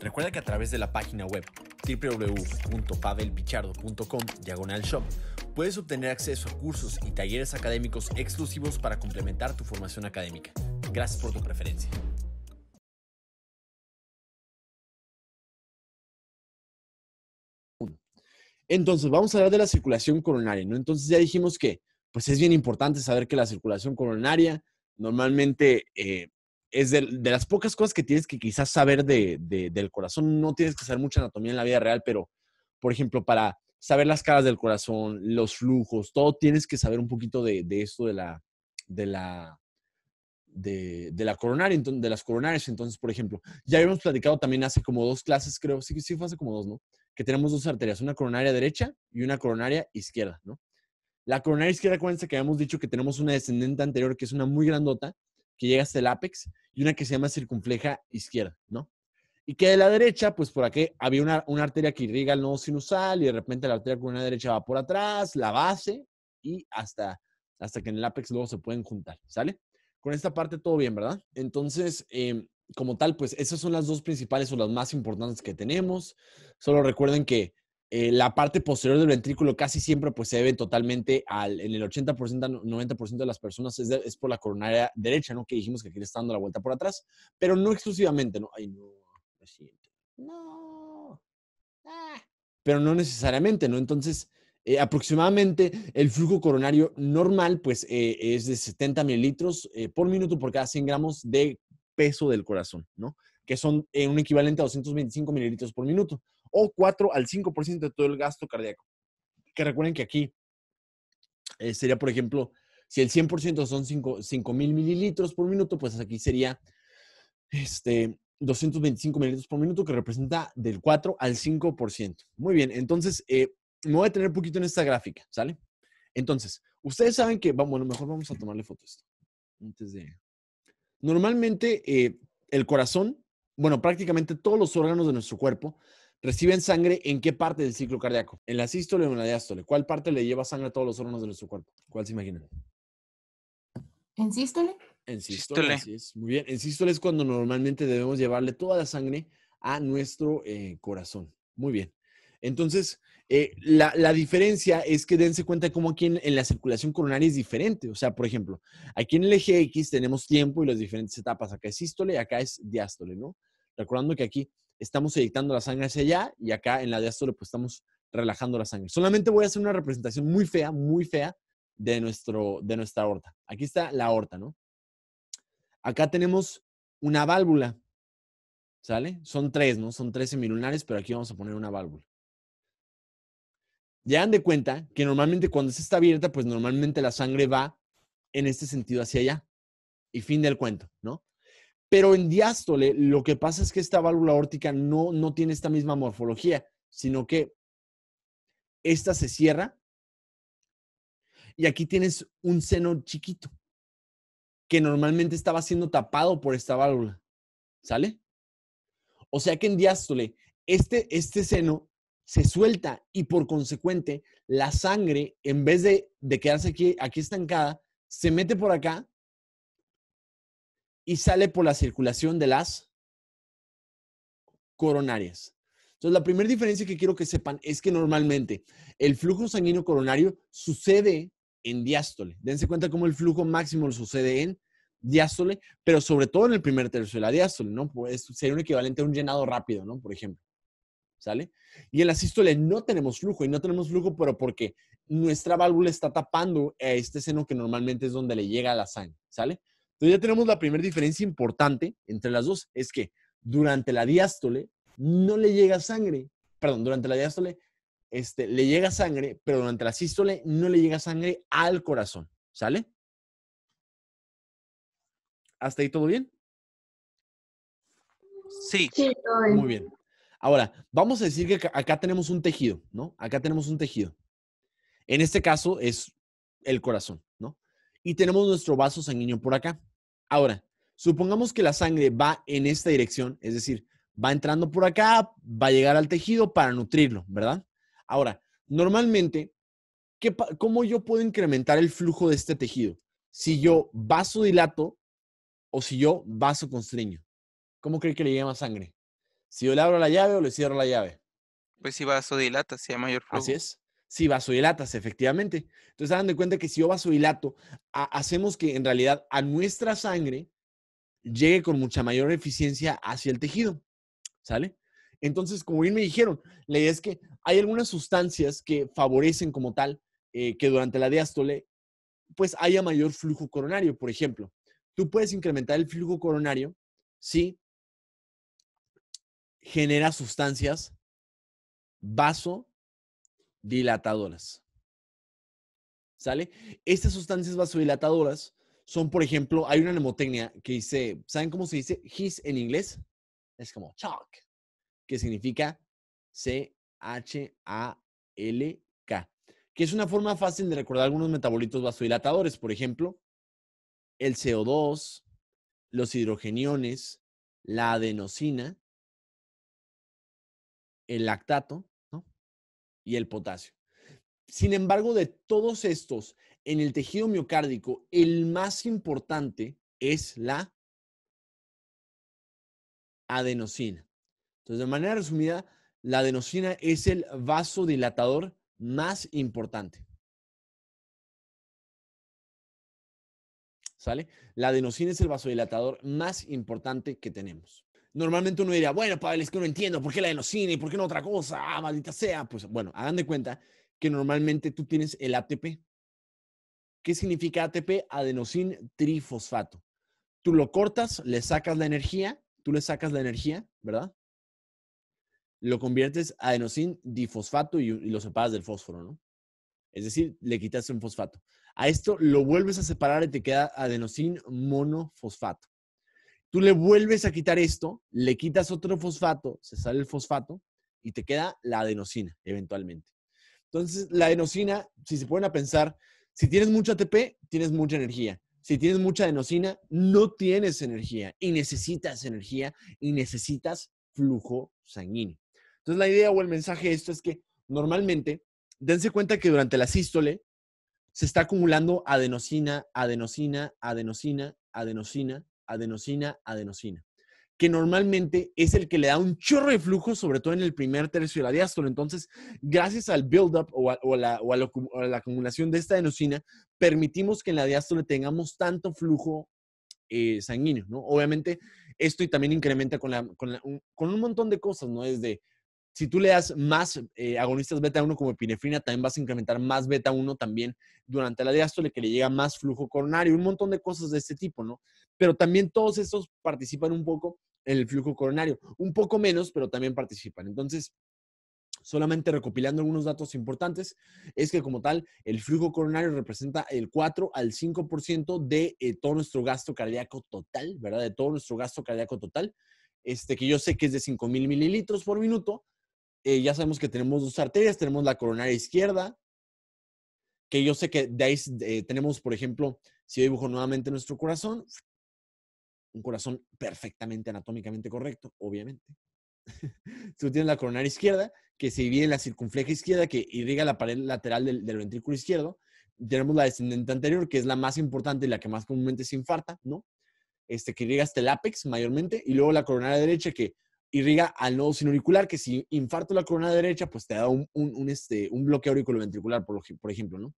Recuerda que a través de la página web www.pavelpichardo.com diagonal shop puedes obtener acceso a cursos y talleres académicos exclusivos para complementar tu formación académica. Gracias por tu preferencia. Entonces, vamos a hablar de la circulación coronaria, Entonces ya dijimos que, pues es bien importante saber que la circulación coronaria normalmente eh, es de, las pocas cosas que tienes que quizás saber de, del corazón. No tienes que saber mucha anatomía en la vida real, pero, por ejemplo, para saber las caras del corazón, los flujos, todo tienes que saber un poquito de, esto de la, de la, de, la coronaria, de las coronarias. Entonces, por ejemplo, ya habíamos platicado también hace como dos clases, creo, sí, sí fue hace como dos, ¿no? Que tenemos dos arterias, una coronaria derecha y una coronaria izquierda, ¿no? La coronaria izquierda, acuérdense que habíamos dicho que tenemos una descendente anterior que es una muy grandota, que llega hasta el ápex, y una que se llama circunfleja izquierda, ¿no? Y que de la derecha, pues por aquí había una, arteria que irriga el nodo sinusal y de repente la arteria con una derecha va por atrás, la base y hasta, hasta que en el ápex luego se pueden juntar, ¿sale? Con esta parte todo bien, ¿verdad? Entonces, em, como tal, pues esas son las dos principales o las más importantes que tenemos. Solo recuerden que eh, la parte posterior del ventrículo casi siempre pues, se debe totalmente al, en el 80%, 90% de las personas es, por la coronaria derecha, ¿no? Que dijimos que aquí le está dando la vuelta por atrás, pero no exclusivamente, ¿no? Ay, no, No. Ah. Pero no necesariamente, ¿no? Entonces, eh, aproximadamente el flujo coronario normal pues eh, es de 70 mililitros por minuto por cada 100 gramos de peso del corazón, ¿no? Que son un equivalente a 225 mililitros por minuto o 4 al 5% de todo el gasto cardíaco. Que recuerden que aquí eh, sería, por ejemplo, si el 100% son 5 mil mililitros por minuto, pues aquí sería este, 225 mililitros por minuto, que representa del 4 al 5%. Muy bien, entonces eh, me voy a tener un poquito en esta gráfica, ¿sale? Entonces, ustedes saben que, bueno, mejor vamos a tomarle fotos. Antes de... Normalmente eh, el corazón, bueno, prácticamente todos los órganos de nuestro cuerpo reciben sangre en qué parte del ciclo cardíaco, en la sístole o en la diástole. ¿Cuál parte le lleva sangre a todos los órganos de nuestro cuerpo? ¿Cuál se imaginan? ¿En sístole? En sístole, es. Muy bien. En sístole es cuando normalmente debemos llevarle toda la sangre a nuestro eh, corazón. Muy bien. Entonces, eh, la, diferencia es que dense cuenta cómo aquí en, la circulación coronaria es diferente. O sea, por ejemplo, aquí en el eje X tenemos tiempo y las diferentes etapas. Acá es sístole, acá es diástole, ¿no? Recordando que aquí estamos eyectando la sangre hacia allá y acá en la diástole pues estamos relajando la sangre. Solamente voy a hacer una representación muy fea, muy fea de, nuestro, de nuestra aorta. Aquí está la aorta, ¿no? Acá tenemos una válvula, ¿sale? Son tres, ¿no? Son tres semilunares, pero aquí vamos a poner una válvula. Ya dan de cuenta que normalmente cuando se está abierta, pues normalmente la sangre va en este sentido hacia allá. Y fin del cuento, ¿no? Pero en diástole, lo que pasa es que esta válvula órtica no, no tiene esta misma morfología, sino que esta se cierra y aquí tienes un seno chiquito que normalmente estaba siendo tapado por esta válvula. ¿Sale? O sea que en diástole, este, este seno se suelta y por consecuente la sangre, en vez de, de quedarse aquí, aquí estancada, se mete por acá y sale por la circulación de las coronarias. Entonces, la primera diferencia que quiero que sepan es que normalmente el flujo sanguíneo coronario sucede en diástole. Dense cuenta cómo el flujo máximo sucede en diástole, pero sobre todo en el primer tercio de la diástole, ¿no? Pues sería un equivalente a un llenado rápido, ¿no? Por ejemplo. ¿Sale? Y en la sístole no tenemos flujo y no tenemos flujo, pero porque nuestra válvula está tapando a este seno que normalmente es donde le llega la sangre, ¿sale? Entonces ya tenemos la primera diferencia importante entre las dos, es que durante la diástole no le llega sangre, perdón, durante la diástole este, le llega sangre, pero durante la sístole no le llega sangre al corazón, ¿sale? ¿Hasta ahí todo bien? Sí. Muy bien. Ahora, vamos a decir que acá, acá tenemos un tejido, ¿no? Acá tenemos un tejido. En este caso es el corazón, ¿no? Y tenemos nuestro vaso sanguíneo por acá. Ahora, supongamos que la sangre va en esta dirección, es decir, va entrando por acá, va a llegar al tejido para nutrirlo, ¿verdad? Ahora, normalmente, ¿cómo yo puedo incrementar el flujo de este tejido? Si yo vasodilato o si yo vasoconstriño. ¿Cómo cree que le llega más sangre? Si yo le abro la llave o le cierro la llave. Pues si vasodilata, si hay mayor flujo. Así es si vasodilatas, efectivamente. Entonces, hagan de cuenta que si yo vasodilato, hacemos que en realidad a nuestra sangre llegue con mucha mayor eficiencia hacia el tejido, ¿sale? Entonces, como bien me dijeron, la idea es que hay algunas sustancias que favorecen como tal eh, que durante la diástole pues haya mayor flujo coronario. Por ejemplo, tú puedes incrementar el flujo coronario si genera sustancias vaso dilatadoras. ¿Sale? Estas sustancias vasodilatadoras son, por ejemplo, hay una mnemotecnia que dice, ¿saben cómo se dice his en inglés? Es como chalk, que significa C-H-A-L-K, que es una forma fácil de recordar algunos metabolitos vasodilatadores, por ejemplo, el CO2, los hidrogeniones, la adenosina, el lactato, y el potasio. Sin embargo, de todos estos, en el tejido miocárdico, el más importante es la adenosina. Entonces, de manera resumida, la adenosina es el vasodilatador más importante. ¿Sale? La adenosina es el vasodilatador más importante que tenemos normalmente uno diría, bueno, Pablo, es que no entiendo, ¿por qué la adenosina y ¿Por qué no otra cosa? Ah, maldita sea. Pues bueno, hagan de cuenta que normalmente tú tienes el ATP. ¿Qué significa ATP? Adenosín trifosfato. Tú lo cortas, le sacas la energía, tú le sacas la energía, ¿verdad? Lo conviertes a adenosin difosfato y, y lo separas del fósforo, ¿no? Es decir, le quitas un fosfato. A esto lo vuelves a separar y te queda adenosín monofosfato. Tú le vuelves a quitar esto, le quitas otro fosfato, se sale el fosfato y te queda la adenosina eventualmente. Entonces, la adenosina, si se ponen a pensar, si tienes mucho ATP, tienes mucha energía. Si tienes mucha adenosina, no tienes energía y necesitas energía y necesitas flujo sanguíneo. Entonces, la idea o el mensaje de esto es que normalmente, dense cuenta que durante la sístole se está acumulando adenosina, adenosina, adenosina, adenosina, adenosina, adenosina, que normalmente es el que le da un chorro de flujo, sobre todo en el primer tercio de la diástole. Entonces, gracias al build-up o, a, la, acumulación de esta adenosina, permitimos que en la diástole tengamos tanto flujo eh, sanguíneo, ¿no? Obviamente, esto y también incrementa con, la, un, con, un, montón de cosas, ¿no? Desde si tú le das más eh, agonistas beta 1 como epinefrina, también vas a incrementar más beta 1 también durante la diástole, que le llega más flujo coronario, un montón de cosas de este tipo, ¿no? Pero también todos estos participan un poco en el flujo coronario, un poco menos, pero también participan. Entonces, solamente recopilando algunos datos importantes, es que como tal, el flujo coronario representa el 4 al 5% de eh, todo nuestro gasto cardíaco total, ¿verdad? De todo nuestro gasto cardíaco total. Este, que yo sé que es de 5.000 mililitros por minuto, eh, ya sabemos que tenemos dos arterias, tenemos la coronaria izquierda, que yo sé que de eh, tenemos, por ejemplo, si yo dibujo nuevamente nuestro corazón, un corazón perfectamente anatómicamente correcto, obviamente. Tú tienes la coronaria izquierda, que se divide en la circunfleja izquierda, que irriga la pared lateral del, ventrículo izquierdo. Tenemos la descendente anterior, que es la más importante y la que más comúnmente se infarta, ¿no? Este, que irriga hasta el ápex mayormente. Y luego la coronaria derecha, que irriga al nodo auricular, que si infarto la corona derecha, pues te da un, un, un, este, un bloqueo auriculoventricular, por, por ejemplo, ¿no?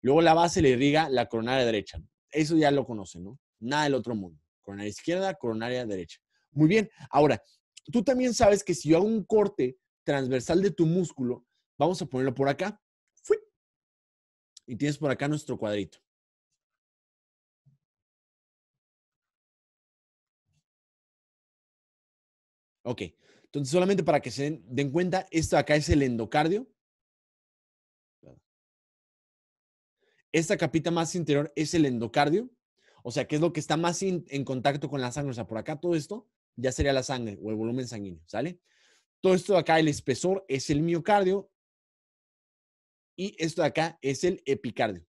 Luego la base le irriga la coronaria derecha. Eso ya lo conocen, ¿no? Nada del otro mundo. Coronaria izquierda, coronaria derecha. Muy bien. Ahora, tú también sabes que si yo hago un corte transversal de tu músculo, vamos a ponerlo por acá. Y tienes por acá nuestro cuadrito. Ok, entonces solamente para que se den, cuenta, esto acá es el endocardio. Esta capita más interior es el endocardio, o sea, que es lo que está más en contacto con la sangre. O sea, por acá todo esto ya sería la sangre o el volumen sanguíneo, ¿sale? Todo esto de acá, el espesor, es el miocardio y esto de acá es el epicardio.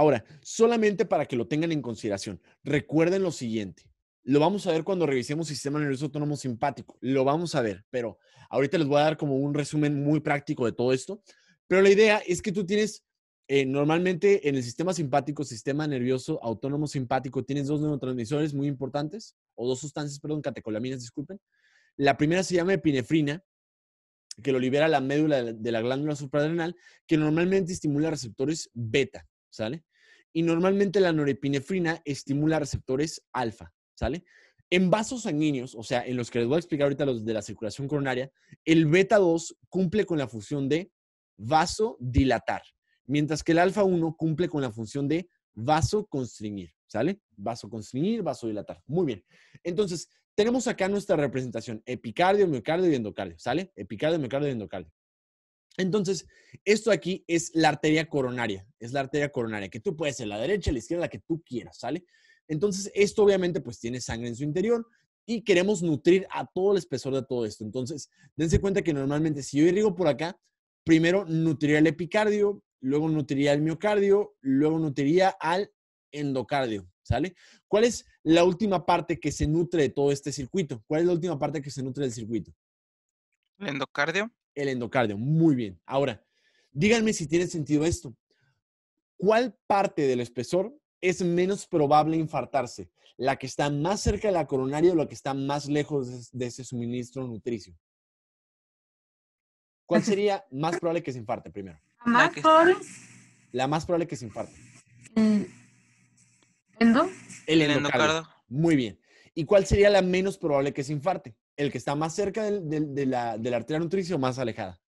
Ahora, solamente para que lo tengan en consideración, recuerden lo siguiente. Lo vamos a ver cuando revisemos sistema nervioso autónomo simpático. Lo vamos a ver, pero ahorita les voy a dar como un resumen muy práctico de todo esto. Pero la idea es que tú tienes eh, normalmente en el sistema simpático, sistema nervioso autónomo simpático, tienes dos neurotransmisores muy importantes, o dos sustancias, perdón, catecolaminas, disculpen. La primera se llama epinefrina, que lo libera la médula de la glándula supradrenal, que normalmente estimula receptores beta, ¿sale? y normalmente la norepinefrina estimula receptores alfa, ¿sale? En vasos sanguíneos, o sea, en los que les voy a explicar ahorita los de la circulación coronaria, el beta 2 cumple con la función de vasodilatar, mientras que el alfa 1 cumple con la función de vasoconstringir, ¿sale? Vasoconstringir, vasodilatar. Muy bien. Entonces, tenemos acá nuestra representación, epicardio, miocardio y endocardio, ¿sale? Epicardio, miocardio y endocardio. Entonces, esto aquí es la arteria coronaria, es la arteria coronaria, que tú puedes ser la derecha, la izquierda, la que tú quieras, ¿sale? Entonces, esto obviamente pues tiene sangre en su interior y queremos nutrir a todo el espesor de todo esto. Entonces, dense cuenta que normalmente si yo irrigo por acá, primero nutriría el epicardio, luego nutriría el miocardio, luego nutriría al endocardio, ¿sale? ¿Cuál es la última parte que se nutre de todo este circuito? ¿Cuál es la última parte que se nutre del circuito? El endocardio el endocardio. Muy bien. Ahora, díganme si tiene sentido esto. ¿Cuál parte del espesor es menos probable infartarse? ¿La que está más cerca de la coronaria o la que está más lejos de ese suministro nutricio? ¿Cuál sería más probable que se infarte primero? La más probable. que se infarte. ¿Endo? El endocardio. Muy bien. ¿Y cuál sería la menos probable que se infarte? el que está más cerca de, la, arteria nutricia o más alejada?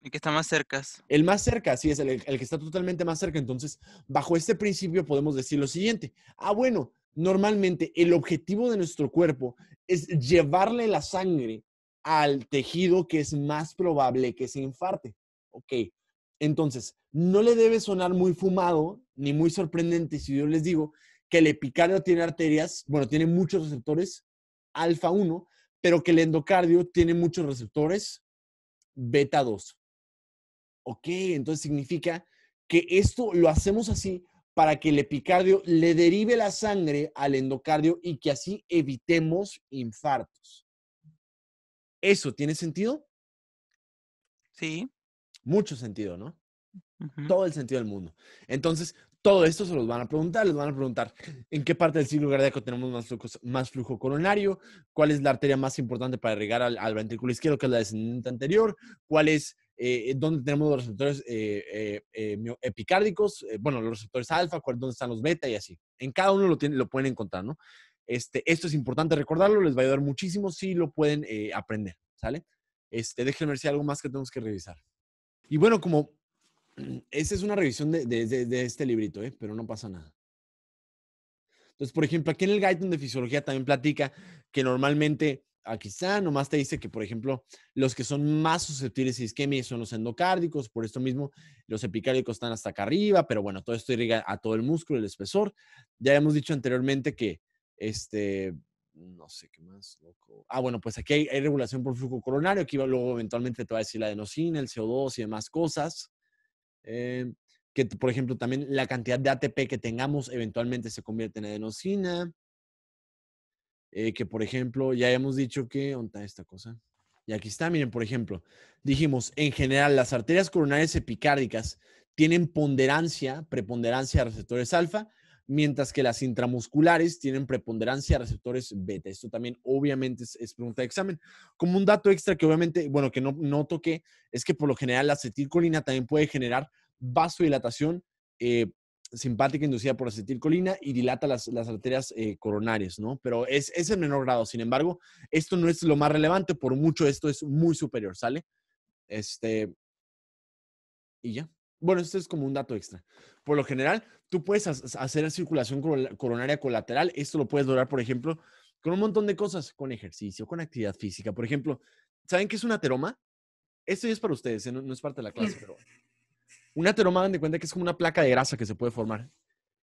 El que está más cerca. El más cerca, sí, es el, el que está totalmente más cerca. Entonces, bajo este principio podemos decir lo siguiente. Ah, bueno, normalmente el objetivo de nuestro cuerpo es llevarle la sangre al tejido que es más probable que se infarte. Ok, entonces, no le debe sonar muy fumado ni muy sorprendente si yo les digo que el epicardio tiene arterias, bueno, tiene muchos receptores alfa 1 pero que el endocardio tiene muchos receptores beta 2. Ok, entonces significa que esto lo hacemos así para que el epicardio le derive la sangre al endocardio y que así evitemos infartos. ¿Eso tiene sentido? Sí. Mucho sentido, ¿no? Todo el sentido del mundo. Entonces, todo esto se los van a preguntar, les van a preguntar en qué parte del ciclo cardíaco tenemos más flujo, coronario, cuál es la arteria más importante para irrigar al, ventrículo izquierdo, que es la descendente anterior, cuál es eh, dónde tenemos los receptores eh, eh, epicárdicos, bueno, los receptores alfa, cuál, dónde están los beta y así. En cada uno lo, lo pueden encontrar, ¿no? Este, esto es importante recordarlo, les va a ayudar muchísimo si lo pueden aprender, ¿sale? Este, déjenme ver si hay algo más que tenemos que revisar. Y bueno, como esa es una revisión de, este librito, ¿eh? pero no pasa nada. Entonces, por ejemplo, aquí en el Guide de Fisiología también platica que normalmente, aquí ah, está, nomás te dice que, por ejemplo, los que son más susceptibles a isquemia son los endocárdicos, por esto mismo los epicárdicos están hasta acá arriba, pero bueno, todo esto irriga a todo el músculo, el espesor. Ya hemos dicho anteriormente que, este, no sé qué más, loco. Ah, bueno, pues aquí hay, regulación por flujo coronario, aquí luego eventualmente te va a decir la adenosina, el CO2 y demás cosas. Eh, que, por ejemplo, también la cantidad de ATP que tengamos eventualmente se convierte en adenosina. Eh, que, por ejemplo, ya hemos dicho que... ¿Dónde esta cosa? Y aquí está, miren, por ejemplo, dijimos, en general, las arterias coronarias epicárdicas tienen ponderancia, preponderancia de receptores alfa, mientras que las intramusculares tienen preponderancia a receptores beta. Esto también obviamente es, pregunta de examen. Como un dato extra que obviamente, bueno, que no, no toqué, es que por lo general la acetilcolina también puede generar vasodilatación eh, simpática inducida por acetilcolina y dilata las, las arterias eh, coronarias, ¿no? Pero es, es menor grado. Sin embargo, esto no es lo más relevante, por mucho esto es muy superior, ¿sale? Este, y ya bueno, esto es como un dato extra. Por lo general, tú puedes hacer circulación coronaria colateral. Esto lo puedes lograr, por ejemplo, con un montón de cosas, con ejercicio, con actividad física. Por ejemplo, ¿saben qué es un ateroma? Esto ya es para ustedes, ¿eh? no, es parte de la clase, pero un ateroma, dan de cuenta que es como una placa de grasa que se puede formar.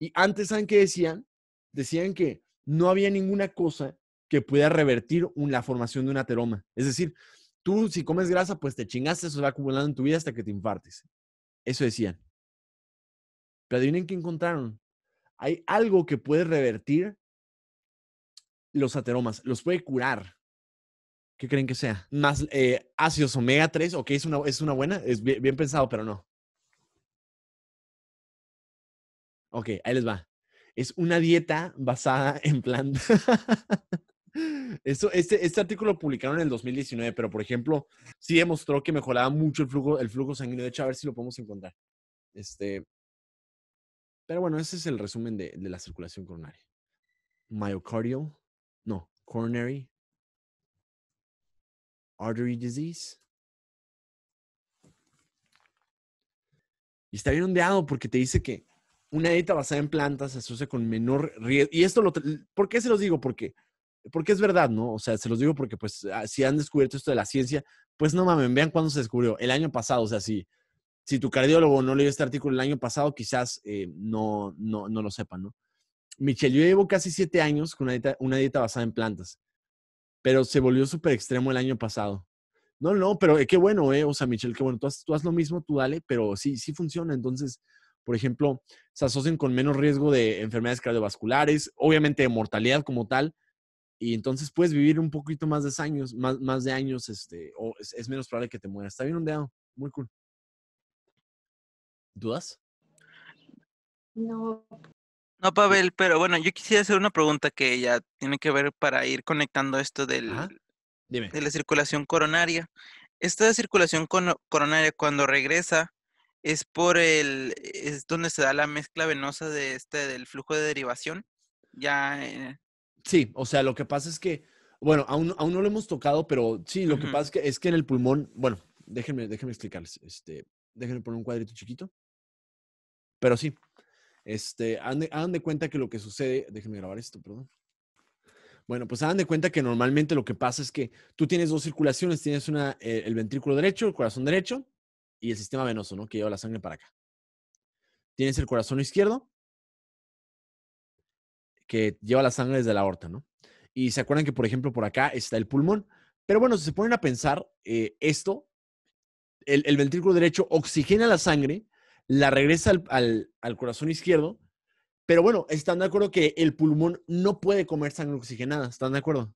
Y antes, ¿saben qué decían? Decían que no había ninguna cosa que pudiera revertir la formación de un ateroma. Es decir, tú si comes grasa, pues te chingaste, eso se va acumulando en tu vida hasta que te infartes. Eso decían. Pero adivinen qué encontraron. Hay algo que puede revertir los ateromas, los puede curar. ¿Qué creen que sea? Más eh, ácidos omega 3, ok, es una, es una buena, es bien, bien pensado, pero no. Ok, ahí les va. Es una dieta basada en plantas. este, este artículo lo publicaron en el 2019, pero por ejemplo, sí demostró que mejoraba mucho el flujo, el flujo sanguíneo. De hecho, a ver si lo podemos encontrar. Este, pero bueno, ese es el resumen de, de la circulación coronaria. Myocardial, no, coronary artery disease. Y está bien ondeado porque te dice que una dieta basada en plantas se asocia con menor riesgo. Y esto lo, ¿por qué se los digo? Porque porque es verdad, ¿no? O sea, se los digo porque pues ah, si han descubierto esto de la ciencia, pues no mamen, vean cuándo se descubrió, el año pasado, o sea, si, si tu cardiólogo no leyó este artículo el año pasado, quizás eh, no, no, no lo sepan, ¿no? Michelle, yo llevo casi siete años con una dieta, basada en plantas, pero se volvió súper extremo el año pasado. No, no, pero eh, qué bueno, ¿eh? O sea, Michelle, qué bueno, tú haces tú lo mismo, tú dale, pero sí, sí funciona. Entonces, por ejemplo, se asocian con menos riesgo de enfermedades cardiovasculares, obviamente de mortalidad como tal, y entonces puedes vivir un poquito más de años, más, más de años, este, o es, menos probable que te mueras. Está bien ondeado, muy cool. ¿Dudas? No. No, Pavel, pero bueno, yo quisiera hacer una pregunta que ya tiene que ver para ir conectando esto del, Dime. de la circulación coronaria. Esta circulación coronaria cuando regresa es por el, es donde se da la mezcla venosa de este, del flujo de derivación, ya eh, Sí, o sea, lo que pasa es que, bueno, aún, aún no lo hemos tocado, pero sí, lo que pasa es que, es que en el pulmón, bueno, déjenme, déjenme explicarles, este, déjenme poner un cuadrito chiquito, pero sí, este, hagan de, cuenta que lo que sucede, déjenme grabar esto, perdón. Bueno, pues hagan de cuenta que normalmente lo que pasa es que tú tienes dos circulaciones, tienes una, el, eh, el ventrículo derecho, el corazón derecho y el sistema venoso, ¿no? Que lleva la sangre para acá. Tienes el corazón izquierdo, que lleva la sangre desde la aorta, ¿no? Y se acuerdan que, por ejemplo, por acá está el pulmón. Pero bueno, si se ponen a pensar eh, esto, el, ventrículo derecho oxigena la sangre, la regresa al, corazón izquierdo, pero bueno, están de acuerdo que el pulmón no puede comer sangre oxigenada, ¿están de acuerdo?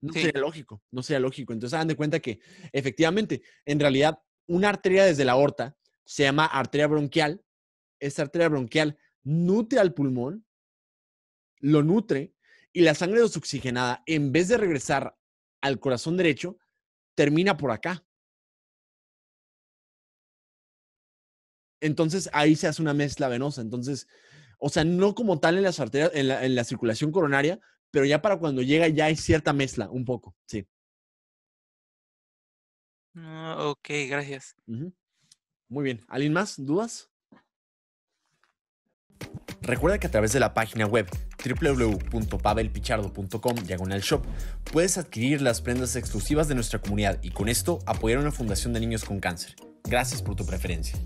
No sería lógico, no sería lógico. Entonces, hagan de cuenta que efectivamente, en realidad, una arteria desde la aorta se llama arteria bronquial. Esta arteria bronquial nutre al pulmón lo nutre y la sangre desoxigenada, en vez de regresar al corazón derecho, termina por acá. Entonces ahí se hace una mezcla venosa. Entonces, o sea, no como tal en las arterias, en la, circulación coronaria, pero ya para cuando llega ya hay cierta mezcla, un poco, sí. Ah, ok, gracias. Muy bien. ¿Alguien más? ¿Dudas? Recuerda que a través de la página web www.pavelpichardo.com diagonal shop puedes adquirir las prendas exclusivas de nuestra comunidad y con esto apoyar a una fundación de niños con cáncer. Gracias por tu preferencia.